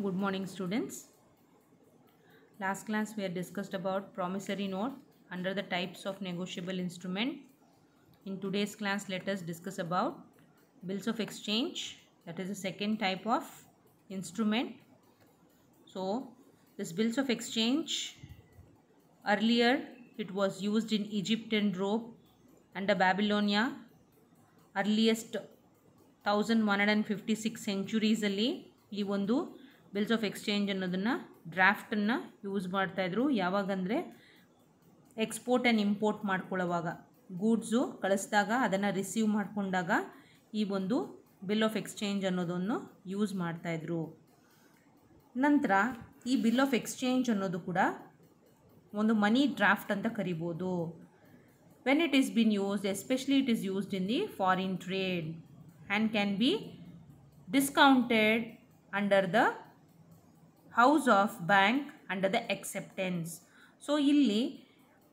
good morning students last class we had discussed about promissory note under the types of negotiable instrument in today's class let us discuss about bills of exchange that is the second type of instrument so this bills of exchange earlier it was used in egypt and rome under babylonia earliest 1156 ಸೆಂಚುರೀಸಲ್ಲಿ ಈ ಒಂದು bills of exchange ಅನ್ನೋದನ್ನು ಡ್ರಾಫ್ಟನ್ನು use ಮಾಡ್ತಾಯಿದ್ರು ಯಾವಾಗಂದರೆ export and import ಮಾಡ್ಕೊಳ್ಳೋವಾಗ goods ಕಳಿಸಿದಾಗ ಅದನ್ನು receive ಮಾಡಿಕೊಂಡಾಗ ಈ ಒಂದು ಬಿಲ್ ಆಫ್ ಎಕ್ಸ್ಚೇಂಜ್ ಅನ್ನೋದನ್ನು ಯೂಸ್ ಮಾಡ್ತಾಯಿದ್ರು ನಂತರ ಈ ಬಿಲ್ ಆಫ್ ಎಕ್ಸ್ಚೇಂಜ್ ಅನ್ನೋದು ಕೂಡ ಒಂದು ಮನಿ ಡ್ರಾಫ್ಟ್ ಅಂತ ಕರಿಬೋದು when it is been used especially it is used in the foreign trade and can be discounted under the house of bank under the acceptance so illi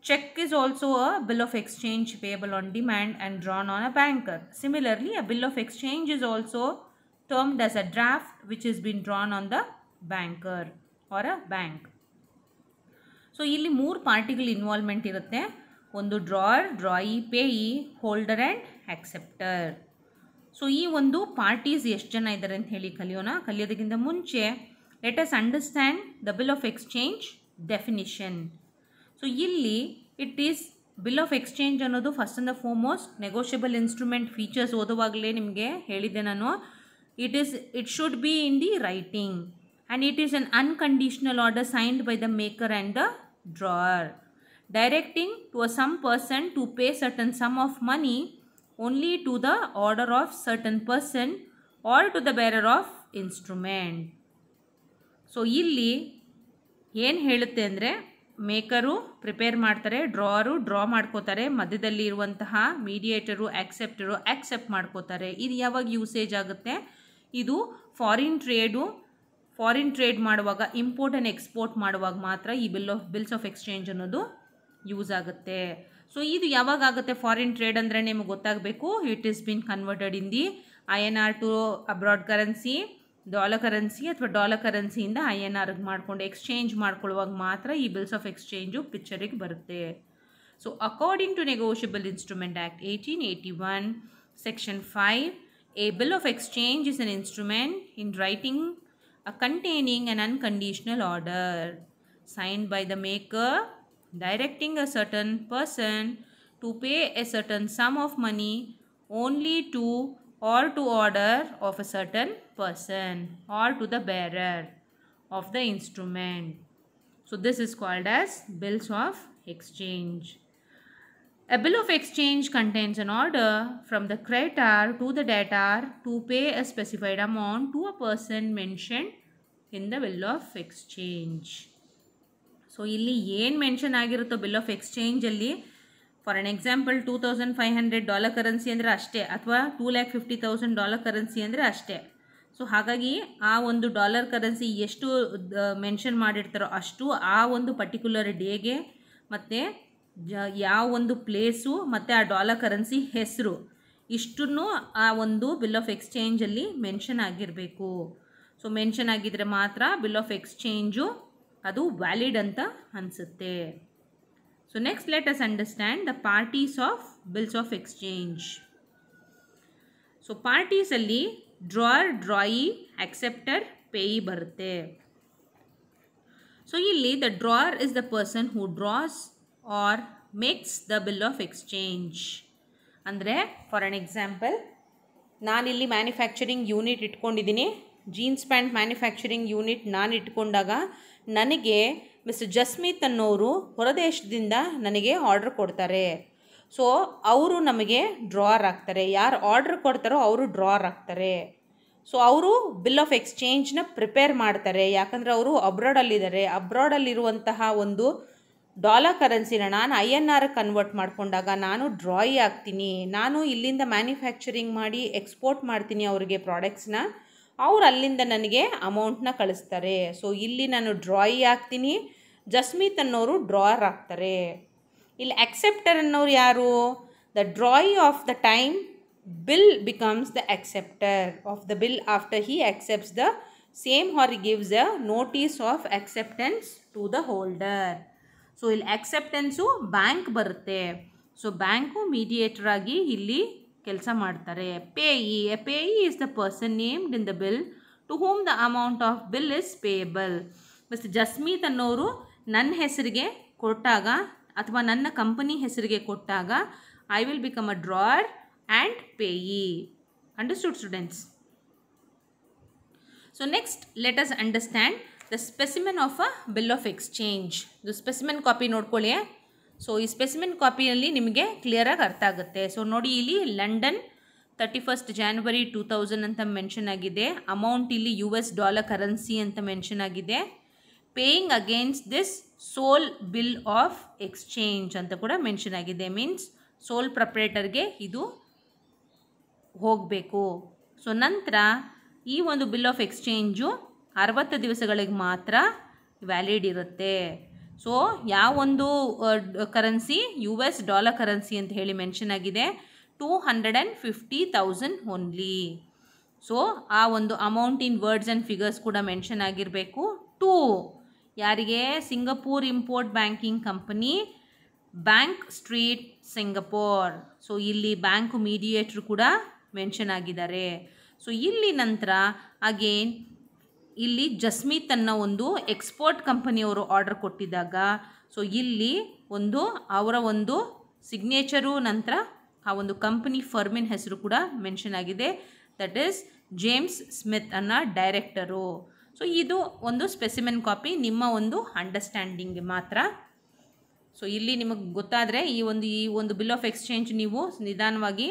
check is also a bill of exchange payable on demand and drawn on a banker similarly a bill of exchange is also termed as a draft which has been drawn on the banker or a bank so illi more particle involvement irutte ondu drawer drawee payee holder and acceptor so ee ondu parties eshtu jana idare ant heli kaliyona kaliyodakinda munche let us understand the bill of exchange definition so ಇಲ್ಲಿ it is bill of exchange ಅನ್ನೋದು first and the foremost negotiable instrument features ಓದುವಾಗಲೇ ನಿಮಗೆ ಹೇಳಿದ್ದೆ ನಾನು it is it should be in the writing and it is an unconditional order signed by the maker and the drawer directing to a some person to pay certain sum of money only to the order of certain person or to the bearer of instrument so ಇಲ್ಲಿ ಏನು ಹೇಳುತ್ತೆ ಅಂದರೆ maker prepare ಮಾಡ್ತಾರೆ ಡ್ರಾರು draw ಮಾಡ್ಕೋತಾರೆ ಮಧ್ಯದಲ್ಲಿ ಇರುವಂತಹ ಮೀಡಿಯೇಟರು ಆ್ಯಕ್ಸೆಪ್ಟರು accept ಮಾಡ್ಕೋತಾರೆ ಇದು ಯಾವಾಗ ಯೂಸೇಜ್ ಆಗುತ್ತೆ ಇದು ಫಾರಿನ್ ಟ್ರೇಡು ಫಾರಿನ್ ಟ್ರೇಡ್ ಮಾಡುವಾಗ ಇಂಪೋರ್ಟ್ ಆ್ಯಂಡ್ ಎಕ್ಸ್ಪೋರ್ಟ್ ಮಾಡುವಾಗ ಮಾತ್ರ ಈ bill of bills of exchange ಅನ್ನೋದು ಯೂಸ್ ಆಗುತ್ತೆ ಸೊ ಇದು ಯಾವಾಗ ಆಗುತ್ತೆ ಫಾರಿನ್ ಟ್ರೇಡ್ ಅಂದರೆ ನಿಮಗೆ ಗೊತ್ತಾಗಬೇಕು it is been converted in the I N R to abroad currency dollar currency ಅಥವಾ ಡಾಲರ್ ಕರೆನ್ಸಿಯಿಂದ ಐ ಎನ್ ಆರ್ಗೆ ಮಾಡಿಕೊಂಡು ಎಕ್ಸ್ಚೇಂಜ್ ಮಾಡ್ಕೊಳ್ಳುವಾಗ ಮಾತ್ರ ಈ ಬಿಲ್ಸ್ ಆಫ್ ಎಕ್ಸ್ಚೇಂಜು ಪಿಕ್ಚರಿಗೆ ಬರುತ್ತೆ so according to negotiable instrument act eighteen eighty one section five a bill of exchange is an instrument in writing a containing an unconditional order signed by the maker directing a certain person to pay a certain sum of money only to or to order of a certain person or to the bearer of the instrument. So this is called as bills of exchange. A bill of exchange contains an order from the creditor to the debtor to pay a specified amount to a person mentioned in the bill of exchange. So so ಇಲ್ಲಿ ಏನು mention bill of exchange ಎಕ್ಸ್ಚೇಂಜಲ್ಲಿ for an example two thousand five hundred dollar currency ಅಂದರೆ ಅಷ್ಟೇ ಅಥವಾ two lakh fifty thousand dollar currency ಅಂದರೆ ಅಷ್ಟೇ so ಹಾಗಾಗಿ ಆ ಒಂದು ಡಾಲರ್ ಕರೆನ್ಸಿ ಎಷ್ಟು ಮೆನ್ಷನ್ ಮಾಡಿರ್ತಾರೋ ಅಷ್ಟು ಆ ಒಂದು ಪರ್ಟಿಕ್ಯುಲರ್ ಡೇಗೆ ಮತ್ತು ಜ ಯಾವ ಒಂದು ಪ್ಲೇಸು ಮತ್ತು ಆ ಡಾಲರ್ ಕರೆನ್ಸಿ ಹೆಸರು ಇಷ್ಟನ್ನು ಆ ಒಂದು ಬಿಲ್ ಆಫ್ ಎಕ್ಸ್ಚೇಂಜಲ್ಲಿ ಮೆನ್ಷನ್ ಆಗಿರಬೇಕು ಸೊ ಮೆನ್ಷನ್ ಆಗಿದ್ದರೆ ಮಾತ್ರ ಬಿಲ್ ಆಫ್ ಎಕ್ಸ್ಚೇಂಜು ಅದು ವ್ಯಾಲಿಡ್ ಅಂತ ಅನಿಸುತ್ತೆ So next let us understand the parties of bills of exchange. So parties ಅಲ್ಲಿ ಡ್ರಾಯರ್ ಡ್ರಾಯಿ ಅಕ್ಸೆಪ್ಟರ್ ಪೇಯಿ ಬರುತ್ತೆ ಸೊ ಇಲ್ಲಿ the drawer is the person who draws or makes the bill of exchange ಅಂದರೆ for an example ನಾನಿಲ್ಲಿ manufacturing unit ಇಟ್ಕೊಂಡಿದ್ದೀನಿ jeans pant manufacturing unit ನಾನು ಇಟ್ಕೊಂಡಾಗ ನನಗೆ mister Jasprit ಅನ್ನೋರು ಹೊರದೇಶದಿಂದ ನನಗೆ ಆರ್ಡರ್ ಕೊಡ್ತಾರೆ ಸೊ ಅವರು ನಮಗೆ ಡ್ರಾರ್ ಆಗ್ತಾರೆ ಯಾರು ಆರ್ಡರ್ ಕೊಡ್ತಾರೋ ಅವರು ಡ್ರಾರ್ ಆಗ್ತಾರೆ ಸೊ ಅವರು ಬಿಲ್ ಆಫ್ ಎಕ್ಸ್ಚೇಂಜ್ನ ಪ್ರಿಪೇರ್ ಮಾಡ್ತಾರೆ ಯಾಕಂದರೆ ಅವರು ಅಬ್ರಾಡಲ್ಲಿದ್ದಾರೆ ಅಬ್ರಾಡಲ್ಲಿರುವಂತಹ ಒಂದು ಡಾಲರ್ ಕರೆನ್ಸಿನ ನಾನು ಐ ಎನ್ ಆರ್ ಕನ್ವರ್ಟ್ ಮಾಡಿಕೊಂಡಾಗ ನಾನು ಡ್ರಾಯಿ ಆಗ್ತೀನಿ ನಾನು ಇಲ್ಲಿಂದ ಮ್ಯಾನುಫ್ಯಾಕ್ಚರಿಂಗ್ ಮಾಡಿ ಎಕ್ಸ್ಪೋರ್ಟ್ ಮಾಡ್ತೀನಿ ಅವರಿಗೆ ಪ್ರಾಡಕ್ಟ್ಸ್ನ ಅವ್ರು ಅಲ್ಲಿಂದ ನನಗೆ ಅಮೌಂಟನ್ನ ಕಳಿಸ್ತಾರೆ ಸೊ ಇಲ್ಲಿ ನಾನು ಡ್ರಾಯಿ ಹಾಕ್ತೀನಿ ಜಸ್ಮೀತ್ ಅನ್ನೋರು ಡ್ರಾಯರ್ ಆಗ್ತಾರೆ ಇಲ್ಲಿ ಅಕ್ಸೆಪ್ಟರ್ ಅನ್ನೋರು ಯಾರು the drawee of the time bill becomes the acceptor of the bill after he accepts the same or gives a notice of acceptance to the holder so ಇಲ್ಲಿ ಅಕ್ಸೆಪ್ಟೆನ್ಸು ಬ್ಯಾಂಕ್ ಬರುತ್ತೆ so bank mediator ಆಗಿ ಇಲ್ಲಿ ಕೆಲಸ ಮಾಡ್ತಾರೆ ಇ a payee is the person named in the bill to whom the amount of bill is payable mister Jasmeet ಅನ್ನೋರು ನನ್ನ ಹೆಸರಿಗೆ ಕೊಟ್ಟಾಗ ಅಥವಾ ನನ್ನ ಕಂಪನಿ ಹೆಸರಿಗೆ ಕೊಟ್ಟಾಗ I will become a drawer and payee understood students so next let us understand the specimen of a bill of exchange ಇದು specimen copy ನೋಡ್ಕೊಳ್ಳಿ ಸೊ ಈ ಸ್ಪೆಸಿಮೆನ್ ಕಾಪಿಯಲ್ಲಿ ನಿಮಗೆ ಕ್ಲಿಯರಾಗಿ ಅರ್ಥ ಆಗುತ್ತೆ ಸೊ ನೋಡಿ ಇಲ್ಲಿ London thirty first January two thousand ಅಂತ ಮೆನ್ಷನ್ ಆಗಿದೆ ಅಮೌಂಟ್ ಇಲ್ಲಿ ಯು ಎಸ್ ಡಾಲರ್ ಕರೆನ್ಸಿ ಅಂತ ಮೆನ್ಷನ್ ಆಗಿದೆ paying against this sole bill of exchange ಅಂತ ಕೂಡ ಮೆನ್ಷನ್ ಆಗಿದೆ ಮೀನ್ಸ್ ಸೋಲ್ ಪ್ರಪ್ರೇಟರ್ಗೆ ಇದು ಹೋಗಬೇಕು ಸೊ ನಂತರ ಈ ಒಂದು ಬಿಲ್ ಆಫ್ ಎಕ್ಸ್ಚೇಂಜು ಅರವತ್ತು ದಿವಸಗಳಿಗೆ ಮಾತ್ರ ವ್ಯಾಲಿಡ್ ಇರುತ್ತೆ ಸೊ ಯಾವೊಂದು currency U S dollar currency ಅಂತ ಹೇಳಿ ಮೆನ್ಷನ್ ಆಗಿದೆ two hundred and fifty thousand only so ಆ ಒಂದು amount in words and figures ಕೂಡ ಮೆನ್ಷನ್ ಆಗಿರಬೇಕು ಟೂ ಯಾರಿಗೆ Singapore import banking company bank street Singapore so ಇಲ್ಲಿ ಬ್ಯಾಂಕ್ ಮೀಡಿಯೇಟ್ರು ಕೂಡ ಮೆನ್ಷನ್ ಆಗಿದ್ದಾರೆ ಸೊ ಇಲ್ಲಿ ನಂತರ ಅಗೇನ್ ಇಲ್ಲಿ ಜಸ್ಮೀತ್ ಅನ್ನೋ ಒಂದು ಎಕ್ಸ್ಪೋರ್ಟ್ ಕಂಪನಿಯವರು ಆರ್ಡರ್ ಕೊಟ್ಟಿದ್ದಾಗ ಸೊ ಇಲ್ಲಿ ಒಂದು ಅವರ ಒಂದು ಸಿಗ್ನೇಚರು ನಂತರ ಆ ಒಂದು ಕಂಪನಿ ಫರ್ಮಿನ್ ಹೆಸರು ಕೂಡ ಮೆನ್ಷನ್ ಆಗಿದೆ ದಟ್ ಈಸ್ ಜೇಮ್ಸ್ ಸ್ಮಿತ್ ಅನ್ನೋ ಡೈರೆಕ್ಟರು ಸೊ ಇದು ಒಂದು ಸ್ಪೆಸಿಮೆನ್ ಕಾಪಿ ನಿಮ್ಮ ಒಂದು ಅಂಡರ್ಸ್ಟ್ಯಾಂಡಿಂಗ್ ಮಾತ್ರ ಸೊ ಇಲ್ಲಿ ನಿಮಗೆ ಗೊತ್ತಾದರೆ ಈ ಒಂದು ಈ ಒಂದು ಬಿಲ್ ಆಫ್ ಎಕ್ಸ್ಚೇಂಜ್ ನೀವು ನಿಧಾನವಾಗಿ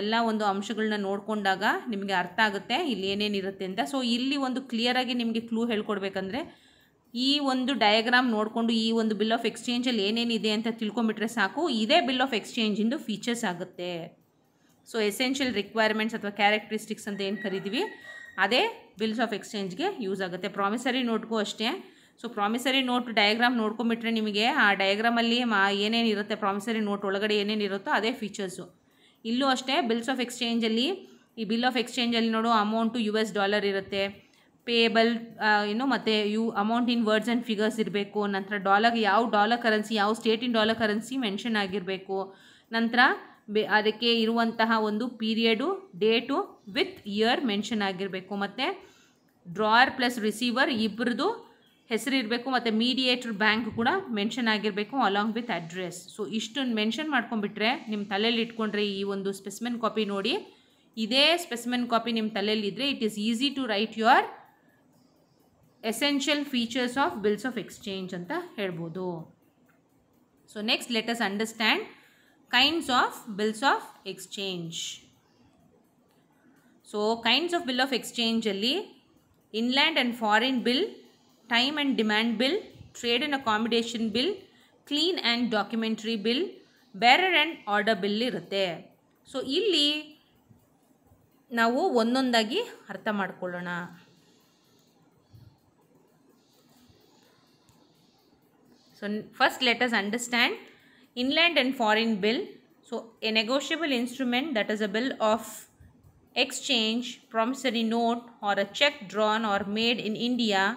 ಎಲ್ಲ ಒಂದು ಅಂಶಗಳನ್ನ ನೋಡಿಕೊಂಡಾಗ ನಿಮಗೆ ಅರ್ಥ ಆಗುತ್ತೆ ಇಲ್ಲಿ ಏನೇನಿರುತ್ತೆ ಅಂತ ಸೊ ಇಲ್ಲಿ ಒಂದು ಕ್ಲಿಯರಾಗಿ ನಿಮಗೆ ಕ್ಲೂ ಹೇಳ್ಕೊಡ್ಬೇಕಂದ್ರೆ ಈ ಒಂದು ಡಯಾಗ್ರಾಮ್ ನೋಡಿಕೊಂಡು ಈ ಒಂದು ಬಿಲ್ ಆಫ್ ಎಕ್ಸ್ಚೇಂಜಲ್ಲಿ ಏನೇನಿದೆ ಅಂತ ತಿಳ್ಕೊಂಬಿಟ್ರೆ ಸಾಕು ಇದೇ ಬಿಲ್ ಆಫ್ ಎಕ್ಸ್ಚೇಂಜಿಂದು ಫೀಚರ್ಸ್ ಆಗುತ್ತೆ ಸೊ ಎಸೆನ್ಷಿಯಲ್ ರಿಕ್ವೈರ್ಮೆಂಟ್ಸ್ ಅಥವಾ ಕ್ಯಾರೆಕ್ಟ್ರಿಸ್ಟಿಕ್ಸ್ ಅಂತ ಏನು ಕರೀತೀವಿ ಅದೇ ಬಿಲ್ಸ್ ಆಫ್ ಎಕ್ಸ್ಚೇಂಜ್ಗೆ ಯೂಸ್ ಆಗುತ್ತೆ ಪ್ರಾಮಿಸರಿ ನೋಟ್ಗೂ ಅಷ್ಟೇ ಸೊ ಪ್ರಾಮಿಸರಿ ನೋಟ್ ಡಯಾಗ್ರಾಮ್ ನೋಡ್ಕೊಂಬಿಟ್ರೆ ನಿಮಗೆ ಆ ಡಯಾಗ್ರಾಮಲ್ಲಿ ಮಾ ಏನೇನು ಇರುತ್ತೆ ಪ್ರಾಮಿಸರಿ ನೋಟ್ ಒಳಗಡೆ ಏನೇನು ಇರುತ್ತೋ ಅದೇ ಫೀಚರ್ಸು ಇಲ್ಲೂ ಅಷ್ಟೇ ಬಿಲ್ಸ್ ಆಫ್ ಎಕ್ಸ್ಚೇಂಜಲ್ಲಿ ಈ ಬಿಲ್ ಆಫ್ ಎಕ್ಸ್ಚೇಂಜಲ್ಲಿ ನೋಡು ಅಮೌಂಟು ಯು ಎಸ್ ಡಾಲರ್ ಇರುತ್ತೆ ಪೇಬಲ್ ಏನು ಮತ್ತು you amount in words and figures ಇರಬೇಕು ನಂತರ ಡಾಲರ್ ಯಾವ ಡಾಲರ್ ಕರೆನ್ಸಿ ಯಾವ ಸ್ಟೇಟಿನ ಡಾಲರ್ ಕರೆನ್ಸಿ ಮೆನ್ಷನ್ ಆಗಿರಬೇಕು ನಂತರ ಬೆ ಅದಕ್ಕೆ ಇರುವಂತಹ ಒಂದು period date with year mention ಆಗಿರಬೇಕು ಮತ್ತು ಡ್ರಾಯರ್ ಪ್ಲಸ್ ರಿಸೀವರ್ ಇಬ್ಬರದು ಹೆಸರಿರಬೇಕು ಮತ್ತು ಮೀಡಿಯೇಟ್ರ್ ಬ್ಯಾಂಕ್ ಕೂಡ ಮೆನ್ಷನ್ ಆಗಿರಬೇಕು ಅಲಾಂಗ್ ವಿತ್ ಅಡ್ರೆಸ್ ಸೊ ಇಷ್ಟನ್ನು ಮೆನ್ಷನ್ ಮಾಡ್ಕೊಂಡ್ಬಿಟ್ರೆ ನಿಮ್ಮ ತಲೆಯಲ್ಲಿ ಇಟ್ಕೊಂಡ್ರೆ ಈ ಒಂದು ಸ್ಪೆಸಿಮೆನ್ ಕಾಪಿ ನೋಡಿ ಇದೇ ಸ್ಪೆಸಿಮೆನ್ ಕಾಪಿ ನಿಮ್ಮ ತಲೆಯಲ್ಲಿದ್ದರೆ it is easy to write your essential features of bills of exchange ಅಂತ ಹೇಳ್ಬೋದು so next us understand kinds of bills of exchange so kinds of bill of ಎಕ್ಸ್ಚೇಂಜಲ್ಲಿ inland and foreign bill time and demand bill trade and accommodation bill clean and documentary bill bearer and order bill ಇರುತ್ತೆ so ಇಲ್ಲಿ ನಾವು ಒಂದೊಂದಾಗಿ ಅರ್ಥ ಮಾಡ್ಕೊಳ್ಳೋಣ so first let us understand inland and foreign bill. So a negotiable instrument that is a bill of exchange, promissory note or a check drawn or made in India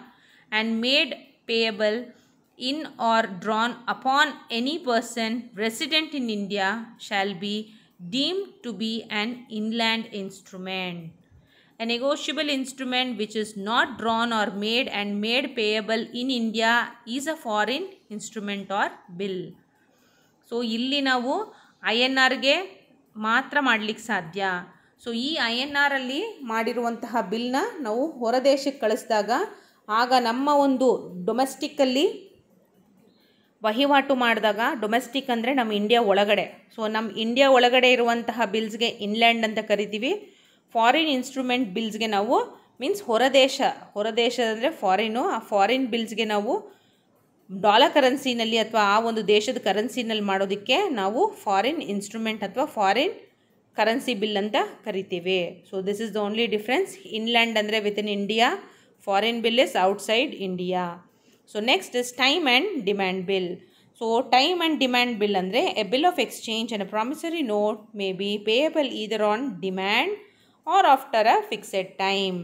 and made payable in or drawn upon any person resident in India shall be deemed to be an inland instrument. A negotiable instrument which is not drawn or made and made payable in India is a foreign instrument or bill. So ಇಲ್ಲಿ ನಾವು I N ಆರ್ಗೆ ಮಾತ್ರ ಮಾಡಲಿಕ್ಕೆ ಸಾಧ್ಯ so ಈ I N ಆರಲ್ಲಿ ಮಾಡಿರುವಂತಹ ಬಿಲ್ನ ನಾವು ಹೊರದೇಶಕ್ಕೆ ಕಳಿಸಿದಾಗ ಆಗ ನಮ್ಮ ಒಂದು ಡೊಮೆಸ್ಟಿಕ್ಕಲ್ಲಿ ವಹಿವಾಟು ಮಾಡಿದಾಗ ಡೊಮೆಸ್ಟಿಕ್ ಅಂದರೆ ನಮ್ಮ ಇಂಡಿಯಾ ಒಳಗಡೆ ಸೊ ನಮ್ಮ ಇಂಡಿಯಾ ಒಳಗಡೆ ಇರುವಂತಹ ಬಿಲ್ಸ್ಗೆ ಇನ್ಲ್ಯಾಂಡ್ ಅಂತ ಕರಿತೀವಿ ಫಾರಿನ್ ಇನ್ಸ್ಟ್ರೂಮೆಂಟ್ ಬಿಲ್ಸ್ಗೆ ನಾವು ಮೀನ್ಸ್ ಹೊರದೇಶ ಹೊರದೇಶ ಅಂದರೆ ಫಾರಿನು ಆ ಫಾರಿನ್ ಬಿಲ್ಸ್ಗೆ ನಾವು ಡಾಲರ್ ಕರೆನ್ಸಿನಲ್ಲಿ ಅಥವಾ ಆ ಒಂದು ದೇಶದ ಕರೆನ್ಸಿನಲ್ಲಿ ಮಾಡೋದಕ್ಕೆ ನಾವು ಫಾರಿನ್ ಇನ್ಸ್ಟ್ರೂಮೆಂಟ್ ಅಥವಾ ಫಾರಿನ್ ಕರೆನ್ಸಿ ಬಿಲ್ ಅಂತ ಕರಿತೀವಿ so this is the only difference inland ಅಂದರೆ with in India foreign bill is outside India so next is time and demand bill so time and demand bill ಅಂದರೆ a bill of exchange and promissory note may be payable either on demand or after a fixed time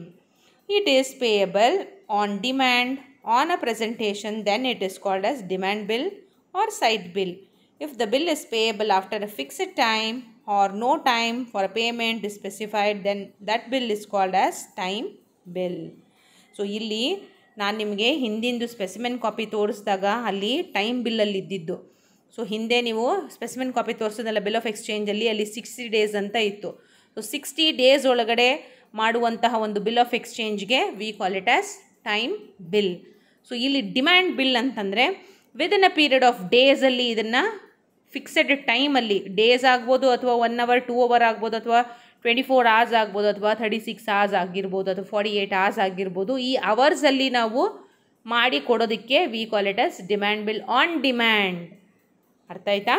it is payable on demand on a presentation, then it is called as demand bill or side bill. If the bill is payable after a fixed time or no time for a payment is specified, then that bill is called as time bill. nimge ಇಲ್ಲಿ ನಾನು ನಿಮಗೆ ಹಿಂದಿಂದು specimen copy ತೋರಿಸಿದಾಗ ಅಲ್ಲಿ time ಬಿಲ್ಲಲ್ಲಿ ಇದ್ದಿದ್ದು so ಹಿಂದೆ ನೀವು specimen copy ತೋರಿಸೋದಲ್ಲ bill of ಎಕ್ಸ್ಚೇಂಜಲ್ಲಿ ಅಲ್ಲಿ ಸಿಕ್ಸ್ಟಿ ಡೇಸ್ ಅಂತ ಇತ್ತು ಸೊ ಸಿಕ್ಸ್ಟಿ ಡೇಸ್ ಒಳಗಡೆ ಮಾಡುವಂತಹ ಒಂದು ಬಿಲ್ ಆಫ್ ಎಕ್ಸ್ಚೇಂಜ್ಗೆ we call it as time bill so ಇಲ್ಲಿ ಡಿಮ್ಯಾಂಡ್ ಬಿಲ್ ಅಂತಂದರೆ ಇನ್ ಅ ಪೀರಿಯಡ್ ಆಫ್ ಡೇಸಲ್ಲಿ ಇದನ್ನು ಫಿಕ್ಸೆಡ್ ಟೈಮಲ್ಲಿ ಡೇಸ್ ಆಗ್ಬೋದು ಅಥವಾ ಒನ್ ಅವರ್ ಟೂ ಅವರ್ ಆಗ್ಬೋದು ಅಥವಾ ಟ್ವೆಂಟಿ ಫೋರ್ ಅವರ್ಸ್ ಆಗ್ಬೋದು ಅಥವಾ ತರ್ಟಿ ಸಿಕ್ಸ್ ಅವರ್ಸ್ ಆಗಿರ್ಬೋದು ಅಥವಾ ಫಾರ್ಟಿ ಏಯ್ಟ್ ಅವರ್ಸ್ ಆಗಿರ್ಬೋದು ಈ ಅವರ್ಸಲ್ಲಿ ನಾವು ಮಾಡಿ ಕೊಡೋದಕ್ಕೆ we call it as demand bill on demand ಅರ್ಥ ಆಯ್ತಾ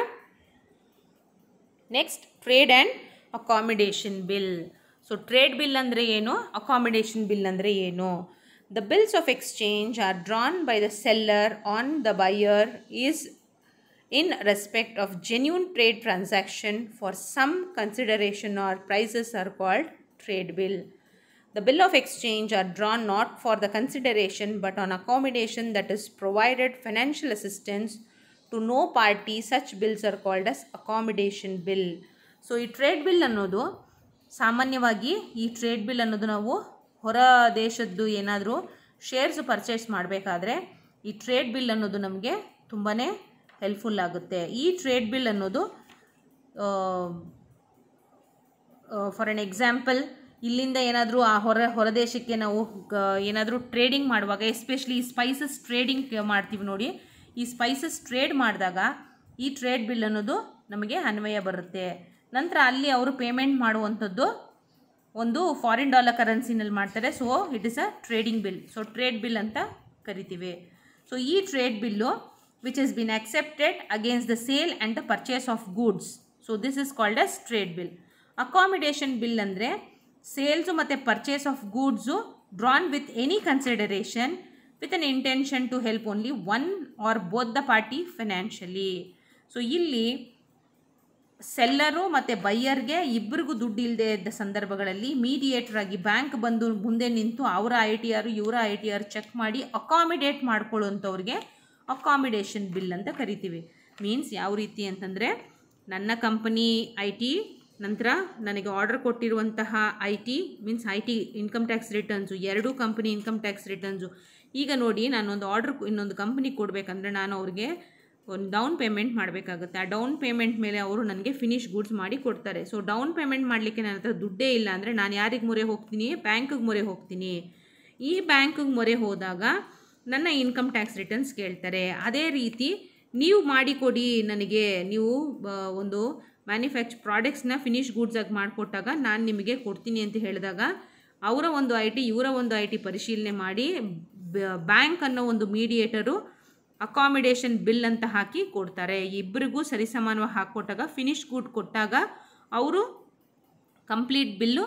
next trade and accommodation bill so trade bill ಅಂದರೆ ಏನು ಅಕಾಮಿಡೇಷನ್ ಬಿಲ್ ಅಂದರೆ ಏನು the bills of exchange are drawn by the seller on the buyer is in respect of genuine trade transaction for some consideration or prices are called trade bill. The bill of exchange are drawn not for the consideration but on accommodation that is provided financial assistance to no party such bills are called as accommodation bill. So, ಈ trade bill ಅನ್ನೋದು ಸಾಮಾನ್ಯವಾಗಿ trade bill bill ಅನ್ನೋದು ನಾವು ಹೊರ ದೇಶದ್ದು ಏನಾದರೂ shares purchase ಮಾಡಬೇಕಾದ್ರೆ ಈ trade bill ಅನ್ನೋದು ನಮಗೆ ತುಂಬಾ ಹೆಲ್ಪ್ಫುಲ್ ಆಗುತ್ತೆ ಈ ಟ್ರೇಡ್ ಬಿಲ್ ಅನ್ನೋದು ಫಾರ್ ಎನ್ ಎಕ್ಸಾಂಪಲ್ ಇಲ್ಲಿಂದ ಏನಾದರೂ ಆ ಹೊರ ಹೊರದೇಶಕ್ಕೆ ನಾವು ಏನಾದರೂ ಟ್ರೇಡಿಂಗ್ ಮಾಡುವಾಗ ಎಸ್ಪೆಷಲಿ ಈ ಸ್ಪೈಸಸ್ ಟ್ರೇಡಿಂಗ್ ಮಾಡ್ತೀವಿ ನೋಡಿ ಈ ಸ್ಪೈಸಸ್ ಟ್ರೇಡ್ ಮಾಡಿದಾಗ ಈ ಟ್ರೇಡ್ ಬಿಲ್ ಅನ್ನೋದು ನಮಗೆ ಅನ್ವಯ ಬರುತ್ತೆ ನಂತರ ಅಲ್ಲಿ ಅವರು ಪೇಮೆಂಟ್ ಮಾಡುವಂಥದ್ದು ಒಂದು ಫಾರಿನ್ ಡಾಲರ್ ಕರೆನ್ಸಿನಲ್ಲಿ ಮಾಡ್ತಾರೆ so it is a trading bill so trade bill ಅಂತ ಕರಿತೀವಿ ಸೊ ಈ trade bill which is been accepted against the sale and the purchase of goods so this is called as trade bill accommodation bill ಅಂದರೆ sales ಮತ್ತು purchase of goods drawn with any consideration with an intention to help only one or both the party financially so ಇಲ್ಲಿ seller ಮತ್ತು ಬೈಯರ್ಗೆ ಇಬ್ಬರಿಗೂ ದುಡ್ಡು ಇಲ್ಲದೆ ಇದ್ದ ಸಂದರ್ಭಗಳಲ್ಲಿ ಮೀಡಿಯೇಟರ್ ಆಗಿ ಬ್ಯಾಂಕ್ ಬಂದು ಮುಂದೆ ನಿಂತು ಅವರ ಐ ಟಿ ಆರ್ ಇವರ ಐ ಟಿ ಆರ್ ಚೆಕ್ ಮಾಡಿ ಅಕಾಮಿಡೇಟ್ ಮಾಡ್ಕೊಳ್ಳುವಂಥವ್ರಿಗೆ ಅಕಾಮಿಡೇಷನ್ ಬಿಲ್ ಅಂತ ಕರಿತೀವಿ ಮೀನ್ಸ್ ಯಾವ ರೀತಿ ಅಂತಂದರೆ ನನ್ನ ಕಂಪನಿ ಐ ಟಿ ನಂತರ ನನಗೆ ಆರ್ಡರ್ ಕೊಟ್ಟಿರುವಂತಹ I T means I T income tax returns ಎರಡೂ ಕಂಪನಿ ಇನ್ಕಮ್ ಟ್ಯಾಕ್ಸ್ ರಿಟರ್ನ್ಸು ಈಗ ನೋಡಿ ನಾನೊಂದು ಆರ್ಡ್ರ್ ಇನ್ನೊಂದು ಕಂಪ್ನಿ ಕೊಡಬೇಕಂದ್ರೆ ನಾನು ಅವ್ರಿಗೆ ಒಂದು ಡೌನ್ ಪೇಮೆಂಟ್ ಮಾಡಬೇಕಾಗುತ್ತೆ ಆ ಡೌನ್ ಪೇಮೆಂಟ್ ಮೇಲೆ ಅವರು ನನಗೆ ಫಿನಿಶ್ ಗೂಡ್ಸ್ ಮಾಡಿ ಕೊಡ್ತಾರೆ ಸೊ ಡೌನ್ ಪೇಮೆಂಟ್ ಮಾಡಲಿಕ್ಕೆ ನನ್ನ ಹತ್ರ ದುಡ್ಡೇ ಇಲ್ಲ ಅಂದರೆ ನಾನು ಯಾರಿಗೆ ಮೊರೆ ಹೋಗ್ತೀನಿ ಬ್ಯಾಂಕಿಗೆ ಮೊರೆ ಹೋಗ್ತೀನಿ ಈ ಬ್ಯಾಂಕಿಗೆ ಮೊರೆ ಹೋದಾಗ ನನ್ನ ಇನ್ಕಮ್ ಟ್ಯಾಕ್ಸ್ ರಿಟರ್ನ್ಸ್ ಕೇಳ್ತಾರೆ ಅದೇ ರೀತಿ ನೀವು ಮಾಡಿಕೊಡಿ ನನಗೆ ನೀವು ಒಂದು ಮ್ಯಾನುಫ್ಯಾಕ್ಚರ್ ಪ್ರಾಡಕ್ಟ್ಸ್ನ ಫಿನಿಶ್ ಗೂಡ್ಸಾಗಿ ಮಾಡಿಕೊಟ್ಟಾಗ ನಾನು ನಿಮಗೆ ಕೊಡ್ತೀನಿ ಅಂತ ಹೇಳಿದಾಗ ಅವರ ಒಂದು ಐ ಟಿ ಇವರ ಒಂದು ಐ ಟಿ ಪರಿಶೀಲನೆ ಮಾಡಿ ಬ್ಯಾಂಕ್ ಅನ್ನೋ ಒಂದು ಮೀಡಿಯೇಟರು ಅಕಾಮಿಡೇಷನ್ ಬಿಲ್ ಅಂತ ಹಾಕಿ ಕೊಡ್ತಾರೆ ಇಬ್ಬರಿಗೂ ಸರಿಸಮಾನವಾಗಿ ಹಾಕಿಕೊಟ್ಟಾಗ ಫಿನಿಶ್ ಗೂಡ್ ಕೊಟ್ಟಾಗ ಅವರು ಕಂಪ್ಲೀಟ್ ಬಿಲ್ಲು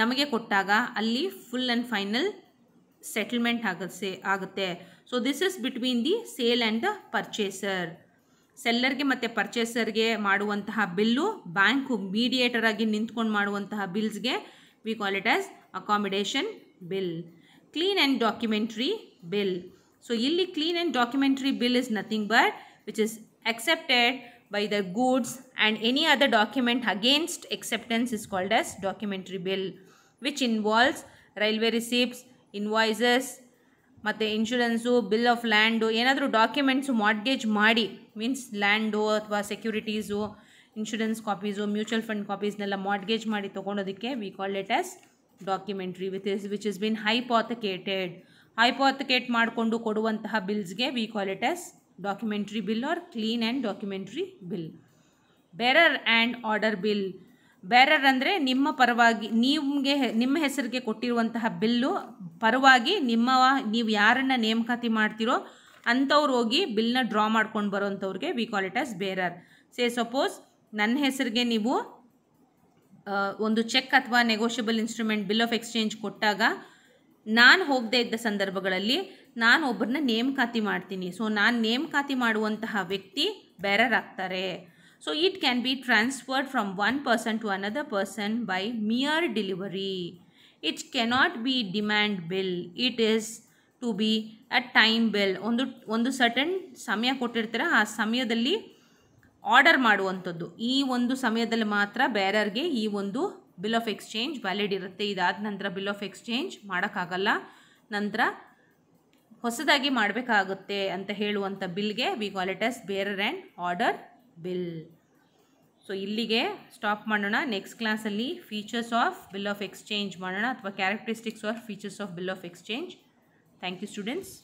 ನಮಗೆ ಕೊಟ್ಟಾಗ ಅಲ್ಲಿ full and final settlement say ಆಗುತ್ತೆ so this is between the sale and the purchaser ಸೆಲ್ಲರ್ಗೆ ಮತ್ತು ಪರ್ಚೇಸರ್ಗೆ ಮಾಡುವಂತಹ ಬಿಲ್ಲು ಬ್ಯಾಂಕು ಮೀಡಿಯೇಟರ್ ಆಗಿ ನಿಂತ್ಕೊಂಡು ಮಾಡುವಂತಹ ಬಿಲ್ಸ್ಗೆ we call it as accommodation bill clean and documentary bill So, illi clean and documentary bill is nothing but which is accepted by the goods and any other document against acceptance is called as documentary bill which involves railway receipts, invoices, mathe insurance, bill of land, any documents, mortgage, maadi, means land, securities, insurance copies, mutual fund copies, mortgage, we call it as documentary which has been hypothecated. Hypothecate ಮಾಡಿಕೊಂಡು ಕೊಡುವಂತಹ ಬಿಲ್ಸ್ಗೆ we call it documentary bill or clean and documentary bill bearer and order bill bearer ಅಂದರೆ ನಿಮ್ಮ ಪರವಾಗಿ ನಿಮಗೆ ನಿಮ್ಮ ಹೆಸರಿಗೆ ಕೊಟ್ಟಿರುವಂತಹ ಬಿಲ್ಲು ಪರವಾಗಿ ನಿಮ್ಮ ನೀವು ಯಾರನ್ನು ನೇಮಕಾತಿ ಮಾಡ್ತಿರೋ ಅಂಥವ್ರು ಹೋಗಿ ಬಿಲ್ನ ಡ್ರಾ ಮಾಡ್ಕೊಂಡು ಬರೋವಂಥವ್ರಿಗೆ we call it as bearer say suppose ನನ್ನ ಹೆಸರಿಗೆ ನೀವು ಒಂದು ಚೆಕ್ ಅಥವಾ negotiable instrument bill of exchange ಕೊಟ್ಟಾಗ ನಾನು ಹೋಗದೇ ಇದ್ದ ಸಂದರ್ಭಗಳಲ್ಲಿ ನಾನು ಒಬ್ಬರನ್ನ ನೇಮಕಾತಿ ಮಾಡ್ತೀನಿ ಸೊ ನಾನು ನೇಮಕಾತಿ ಮಾಡುವಂತಹ ವ್ಯಕ್ತಿ ಬೇರರ್ ಆಗ್ತಾರೆ so it can be transferred from one person to another person by mere delivery it's cannot be demand bill it is to be a time bill ಒಂದು ಒಂದು ಸರ್ಟನ್ ಸಮಯ ಕೊಟ್ಟಿರ್ತಾರೆ ಆ ಸಮಯದಲ್ಲಿ ಆರ್ಡರ್ ಮಾಡುವಂಥದ್ದು ಈ ಒಂದು ಸಮಯದಲ್ಲಿ ಮಾತ್ರ ಬೇರರ್ಗೆ ಈ ಒಂದು ಬಿಲ್ ಆಫ್ ಎಕ್ಸ್ಚೇಂಜ್ ವ್ಯಾಲಿಡ್ ಇರುತ್ತೆ ಇದಾದ ನಂತರ ಬಿಲ್ ಆಫ್ ಎಕ್ಸ್ಚೇಂಜ್ ಮಾಡೋಕ್ಕಾಗಲ್ಲ ನಂತರ ಹೊಸದಾಗಿ ಮಾಡಬೇಕಾಗುತ್ತೆ ಅಂತ ಹೇಳುವಂಥ ಬಿಲ್ಗೆ we call it as bearer and order bill so ಇಲ್ಲಿಗೆ ಸ್ಟಾಪ್ ಮಾಡೋಣ ನೆಕ್ಸ್ಟ್ ಕ್ಲಾಸಲ್ಲಿ features of bill of exchange ಮಾಡೋಣ ಅಥವಾ characteristics of features of bill of exchange thank you students